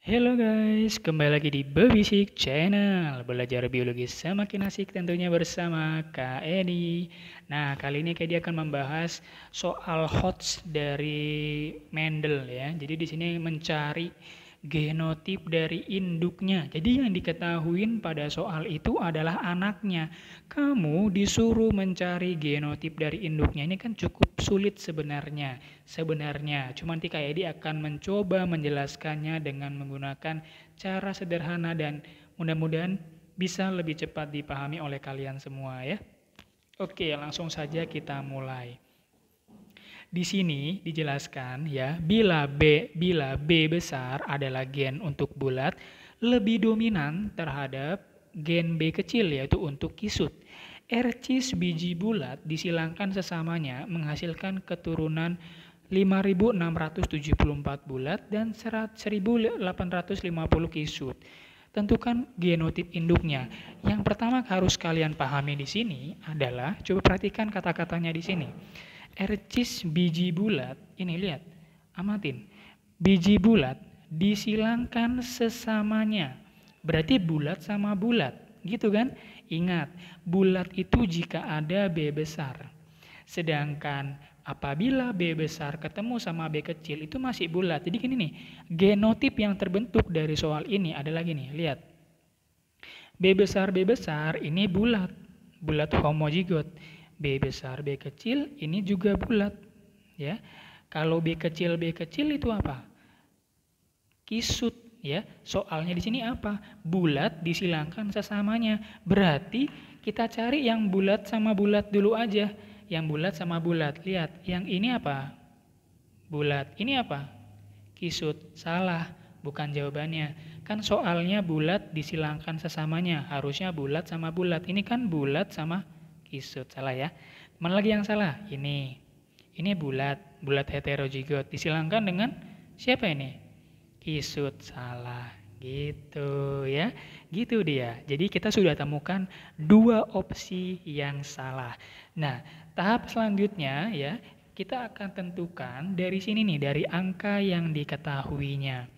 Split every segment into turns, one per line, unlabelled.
Halo guys, kembali lagi di Bebisik Channel Belajar biologi semakin asik tentunya bersama Kak Edi Nah, kali ini Kak Edi akan membahas soal HOTS dari Mendel ya Jadi di sini mencari genotip dari induknya. Jadi yang diketahuin pada soal itu adalah anaknya. Kamu disuruh mencari genotip dari induknya. Ini kan cukup sulit sebenarnya. Sebenarnya, cuman Tika Edi akan mencoba menjelaskannya dengan menggunakan cara sederhana dan mudah-mudahan bisa lebih cepat dipahami oleh kalian semua ya. Oke, langsung saja kita mulai. Di sini dijelaskan ya, bila B bila B besar adalah gen untuk bulat lebih dominan terhadap gen B kecil yaitu untuk kisut. Ercis biji bulat disilangkan sesamanya menghasilkan keturunan 5674 bulat dan 1850 kisut. Tentukan genotip induknya. Yang pertama harus kalian pahami di sini adalah coba perhatikan kata-katanya di sini ercis biji bulat, ini lihat, amatin. Biji bulat disilangkan sesamanya. Berarti bulat sama bulat, gitu kan? Ingat, bulat itu jika ada B besar. Sedangkan apabila B besar ketemu sama B kecil itu masih bulat. Jadi gini nih, genotip yang terbentuk dari soal ini adalah gini, lihat. B besar B besar ini bulat, bulat homozigot. B besar, B kecil ini juga bulat. Ya. Kalau B kecil, B kecil itu apa? Kisut ya. Soalnya di sini apa? Bulat disilangkan sesamanya. Berarti kita cari yang bulat sama bulat dulu aja. Yang bulat sama bulat. Lihat, yang ini apa? Bulat. Ini apa? Kisut. Salah, bukan jawabannya. Kan soalnya bulat disilangkan sesamanya. Harusnya bulat sama bulat. Ini kan bulat sama isut salah ya mana lagi yang salah ini ini bulat bulat heterozigot disilangkan dengan siapa ini isut salah gitu ya gitu dia jadi kita sudah temukan dua opsi yang salah nah tahap selanjutnya ya kita akan tentukan dari sini nih dari angka yang diketahuinya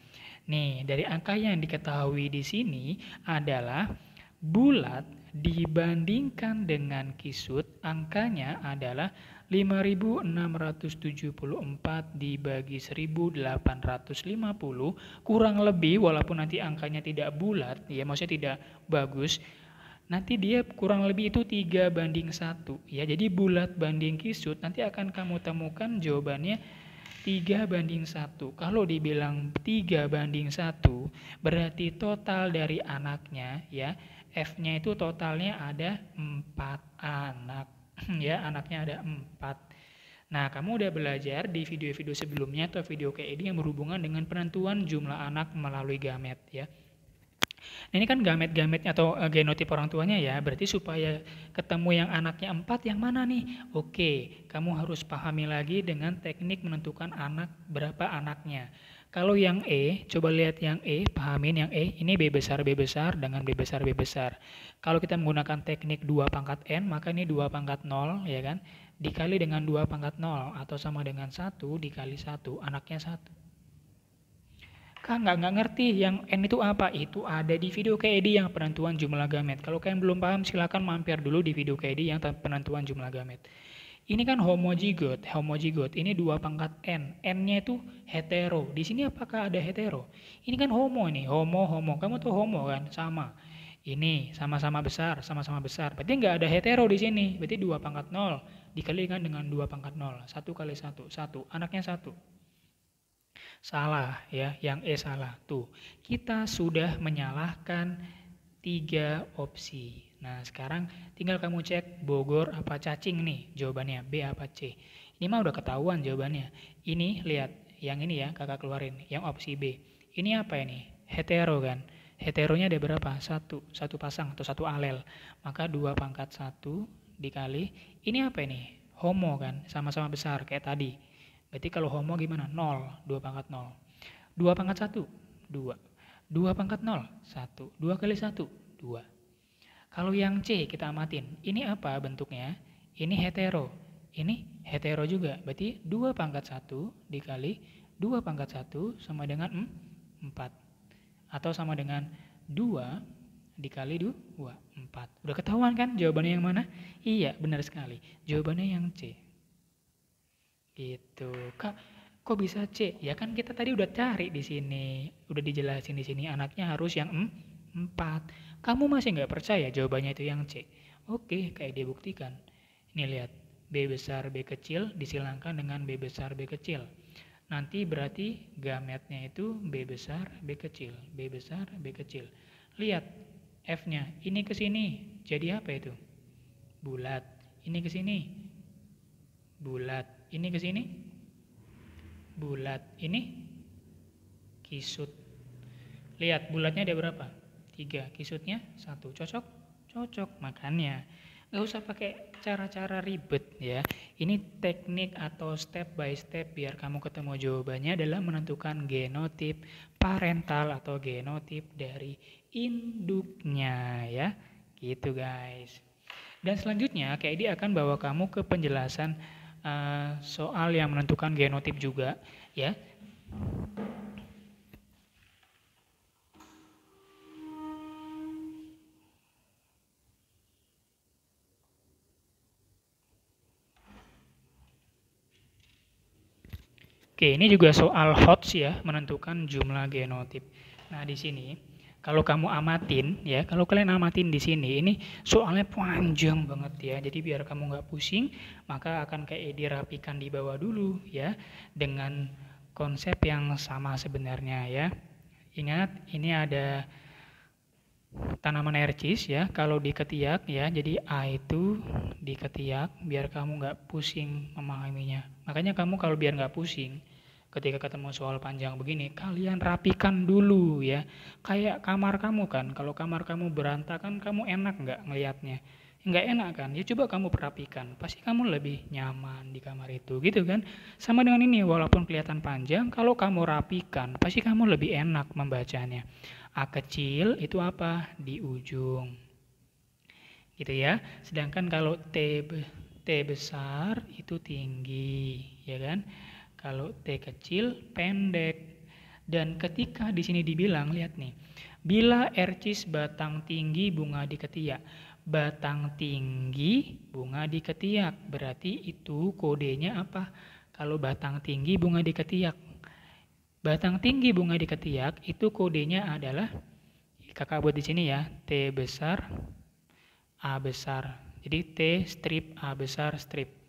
nih dari angka yang diketahui di sini adalah bulat dibandingkan dengan kisut angkanya adalah 5674 dibagi 1850 kurang lebih walaupun nanti angkanya tidak bulat ya maksudnya tidak bagus nanti dia kurang lebih itu tiga banding satu, ya jadi bulat banding kisut nanti akan kamu temukan jawabannya 3 banding 1 kalau dibilang 3 banding 1 berarti total dari anaknya ya F-nya itu totalnya ada empat anak. ya, anaknya ada empat. Nah, kamu udah belajar di video-video sebelumnya atau video kayak ini yang berhubungan dengan penentuan jumlah anak melalui gamet ya. ini kan gamet-gametnya atau uh, eh, genotipe orang tuanya ya, berarti supaya ketemu yang anaknya empat yang mana nih? Oke, kamu harus pahami lagi dengan teknik menentukan anak berapa anaknya. Kalau yang E, coba lihat yang E, pahamin yang E, ini B besar B besar dengan B besar B besar. Kalau kita menggunakan teknik 2 pangkat N, maka ini 2 pangkat 0, ya kan? Dikali dengan 2 pangkat 0, atau sama dengan 1 dikali 1, anaknya 1. Kak, nggak, nggak ngerti yang N itu apa? Itu ada di video KED yang penentuan jumlah gamet. Kalau kalian belum paham, silahkan mampir dulu di video KED yang penentuan jumlah gamet. Ini kan homozigot, homozigot. Ini dua pangkat n. N-nya itu hetero. Di sini apakah ada hetero? Ini kan homo ini, homo, homo. Kamu tuh homo kan, sama. Ini sama-sama besar, sama-sama besar. Berarti nggak ada hetero di sini. Berarti dua pangkat nol dikalikan dengan dua pangkat nol. Satu kali satu, satu. Anaknya satu. Salah ya, yang E salah. Tuh, kita sudah menyalahkan tiga opsi Nah sekarang tinggal kamu cek Bogor apa cacing nih jawabannya B apa C. Ini mah udah ketahuan jawabannya. Ini lihat yang ini ya kakak keluarin yang opsi B. Ini apa ini? Hetero kan? Heteronya ada berapa? Satu, satu pasang atau satu alel. Maka dua pangkat satu dikali. Ini apa ini? Homo kan? Sama-sama besar kayak tadi. Berarti kalau homo gimana? Nol, dua pangkat nol. dua pangkat satu dua dua pangkat nol, satu dua kali satu dua kalau yang C kita amatin, ini apa bentuknya? Ini hetero, ini hetero juga. Berarti 2 pangkat 1 dikali 2 pangkat 1 sama dengan 4. Atau sama dengan 2 dikali 2, 4. Udah ketahuan kan jawabannya yang mana? Iya, benar sekali. Jawabannya yang C. Gitu. Kak, kok bisa C? Ya kan kita tadi udah cari di sini. Udah dijelasin di sini anaknya harus yang 4. 4. Kamu masih nggak percaya jawabannya itu yang C. Oke, kayak dia buktikan. Ini lihat, B besar B kecil disilangkan dengan B besar B kecil. Nanti berarti gametnya itu B besar B kecil, B besar B kecil. Lihat F-nya, ini ke sini jadi apa itu? Bulat. Ini ke sini bulat. Ini ke sini bulat. Ini kisut. Lihat bulatnya ada berapa? tiga Kisutnya satu Cocok? Cocok. makannya nggak usah pakai cara-cara ribet ya. Ini teknik atau step by step biar kamu ketemu jawabannya adalah menentukan genotip parental atau genotip dari induknya ya. Gitu guys. Dan selanjutnya KID akan bawa kamu ke penjelasan uh, soal yang menentukan genotip juga ya. Oke, ini juga soal HOTS ya, menentukan jumlah genotip. Nah, di sini kalau kamu amatin ya, kalau kalian amatin di sini, ini soalnya panjang banget ya. Jadi biar kamu nggak pusing, maka akan kayak dirapikan di bawah dulu ya, dengan konsep yang sama sebenarnya ya. Ingat, ini ada tanaman ercis ya kalau di ketiak ya jadi A itu di ketiak biar kamu nggak pusing memahaminya makanya kamu kalau biar nggak pusing ketika ketemu soal panjang begini, kalian rapikan dulu ya. Kayak kamar kamu kan, kalau kamar kamu berantakan, kamu enak nggak ngelihatnya? Nggak enak kan? Ya coba kamu perapikan pasti kamu lebih nyaman di kamar itu gitu kan. Sama dengan ini, walaupun kelihatan panjang, kalau kamu rapikan, pasti kamu lebih enak membacanya. A kecil itu apa? Di ujung. Gitu ya. Sedangkan kalau T, T besar itu tinggi, ya kan? Kalau T kecil, pendek. Dan ketika di sini dibilang, lihat nih. Bila ercis batang tinggi bunga di ketiak. Batang tinggi bunga di ketiak. Berarti itu kodenya apa? Kalau batang tinggi bunga di ketiak. Batang tinggi bunga di ketiak itu kodenya adalah kakak buat di sini ya T besar A besar. Jadi T strip A besar strip.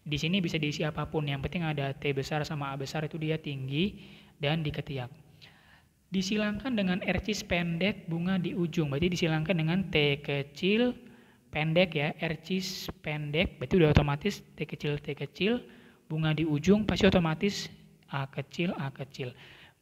Di sini bisa diisi apapun, yang penting ada T besar sama A besar itu dia tinggi dan di ketiak Disilangkan dengan RC pendek bunga di ujung, berarti disilangkan dengan T kecil pendek ya, RC pendek, berarti udah otomatis T kecil T kecil, bunga di ujung pasti otomatis A kecil A kecil.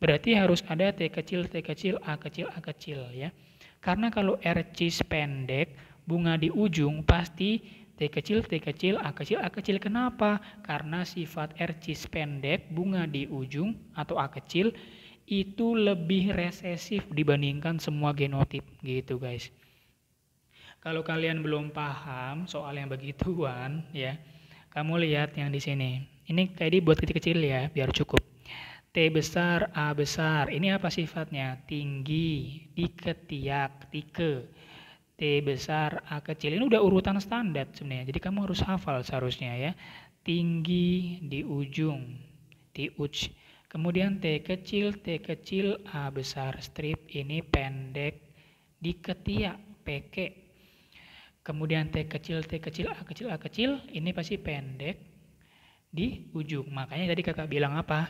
Berarti harus ada T kecil T kecil A kecil A kecil ya. Karena kalau RC pendek, bunga di ujung pasti T kecil, T kecil, A kecil, A kecil. Kenapa? Karena sifat ercis pendek, bunga di ujung atau A kecil itu lebih resesif dibandingkan semua genotip gitu guys. Kalau kalian belum paham soal yang begituan ya, kamu lihat yang di sini. Ini tadi buat kecil-kecil ya, biar cukup. T besar, A besar. Ini apa sifatnya? Tinggi, di diketiak, tike T besar, A kecil. Ini udah urutan standar sebenarnya. Jadi kamu harus hafal seharusnya ya. Tinggi di ujung, T uj. Kemudian T kecil, T kecil, A besar. Strip ini pendek di ketiak, PK. Kemudian T kecil, T kecil, A kecil, A kecil. Ini pasti pendek di ujung. Makanya tadi kakak bilang apa?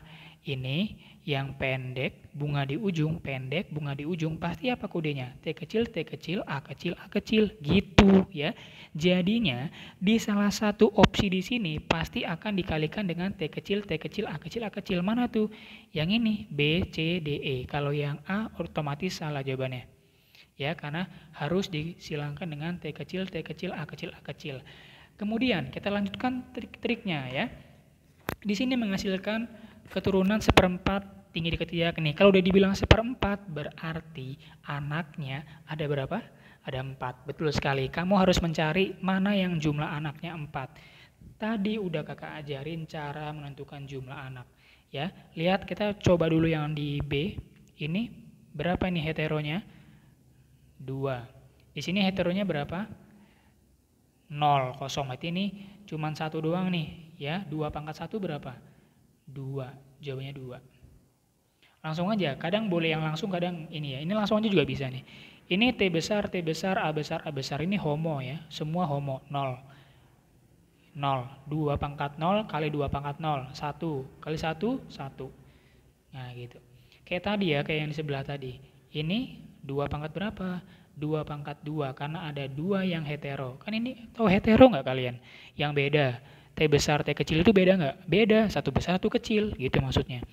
ini yang pendek, bunga di ujung, pendek, bunga di ujung, pasti apa kodenya? T kecil, T kecil, A kecil, A kecil, gitu ya. Jadinya di salah satu opsi di sini pasti akan dikalikan dengan T kecil, T kecil, A kecil, A kecil. Mana tuh? Yang ini, B, C, D, E. Kalau yang A otomatis salah jawabannya. Ya, karena harus disilangkan dengan T kecil, T kecil, A kecil, A kecil. Kemudian kita lanjutkan trik-triknya ya. Di sini menghasilkan keturunan seperempat tinggi di ketiak nih. Kalau udah dibilang seperempat berarti anaknya ada berapa? Ada empat. Betul sekali. Kamu harus mencari mana yang jumlah anaknya empat. Tadi udah kakak ajarin cara menentukan jumlah anak. Ya, lihat kita coba dulu yang di B. Ini berapa ini heteronya? Dua. Di sini heteronya berapa? Nol kosong. Berarti ini Cuman satu doang nih, ya. dua pangkat satu berapa? Dua. Jawabannya dua. Langsung aja. Kadang boleh yang langsung, kadang ini ya. Ini langsung aja juga bisa nih. Ini T besar, T besar, A besar, A besar. Ini homo ya. Semua homo. Nol. nol dua pangkat nol kali dua pangkat nol satu kali satu satu Nah gitu. Kayak tadi ya, kayak yang di sebelah tadi. Ini dua pangkat berapa? dua pangkat dua karena ada dua yang hetero. Kan ini tahu hetero nggak kalian? Yang beda. T besar, T kecil itu beda nggak? Beda, satu besar, satu kecil, gitu maksudnya.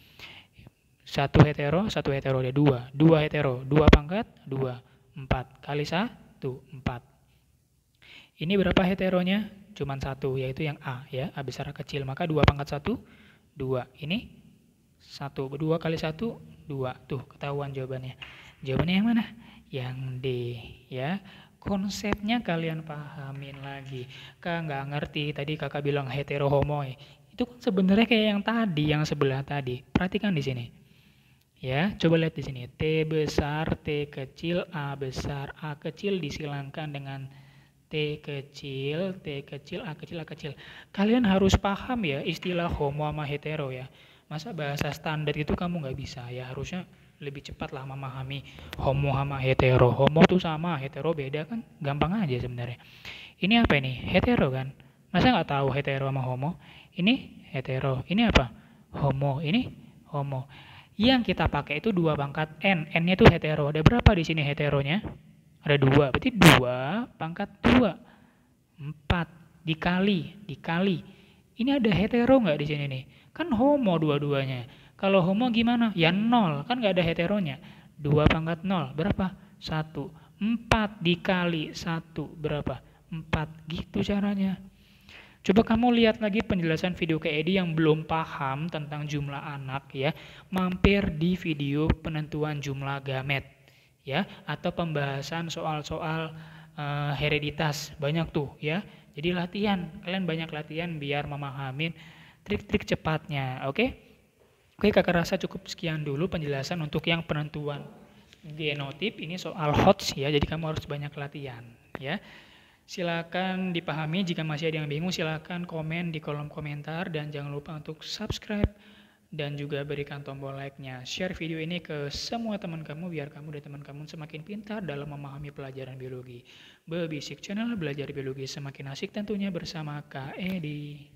Satu hetero, satu hetero ada dua. Dua hetero, dua pangkat, dua. Empat kali satu, empat. Ini berapa heteronya? Cuman satu, yaitu yang A ya, A besar kecil. Maka dua pangkat satu, dua. Ini satu, dua kali satu, dua. Tuh, ketahuan jawabannya. Jawabannya yang mana? Yang D ya konsepnya kalian pahamin lagi kak nggak ngerti tadi kakak bilang hetero homo itu kan sebenarnya kayak yang tadi yang sebelah tadi perhatikan di sini ya coba lihat di sini t besar t kecil a besar a kecil disilangkan dengan T kecil, T kecil, A kecil, A kecil. Kalian harus paham ya istilah homo sama hetero ya. Masa bahasa standar itu kamu nggak bisa ya harusnya lebih cepat lah memahami homo sama hetero. Homo tuh sama, hetero beda kan, gampang aja sebenarnya. Ini apa ini? Hetero kan? Masa nggak tahu hetero sama homo? Ini hetero, ini apa? Homo, ini homo. Yang kita pakai itu dua pangkat n, n-nya itu hetero. Ada berapa di sini heteronya? Ada dua, berarti dua pangkat dua, empat dikali, dikali. Ini ada hetero nggak di sini nih? Kan homo dua-duanya kalau homo gimana? Ya nol, kan nggak ada heteronya. dua pangkat nol berapa? Satu empat dikali satu berapa? Empat Gitu caranya. Coba kamu lihat lagi penjelasan video ke Edi yang belum paham tentang jumlah anak ya. Mampir di video penentuan jumlah gamet ya atau pembahasan soal-soal uh, hereditas banyak tuh ya. Jadi latihan, kalian banyak latihan biar memahamin trik-trik cepatnya, oke? Okay? Oke kakak rasa cukup sekian dulu penjelasan untuk yang penentuan genotip ini soal HOTS ya jadi kamu harus banyak latihan ya silakan dipahami jika masih ada yang bingung silakan komen di kolom komentar dan jangan lupa untuk subscribe dan juga berikan tombol like-nya share video ini ke semua teman kamu biar kamu dan teman kamu semakin pintar dalam memahami pelajaran biologi Bebisik Channel Belajar Biologi Semakin Asik tentunya bersama Kak Edi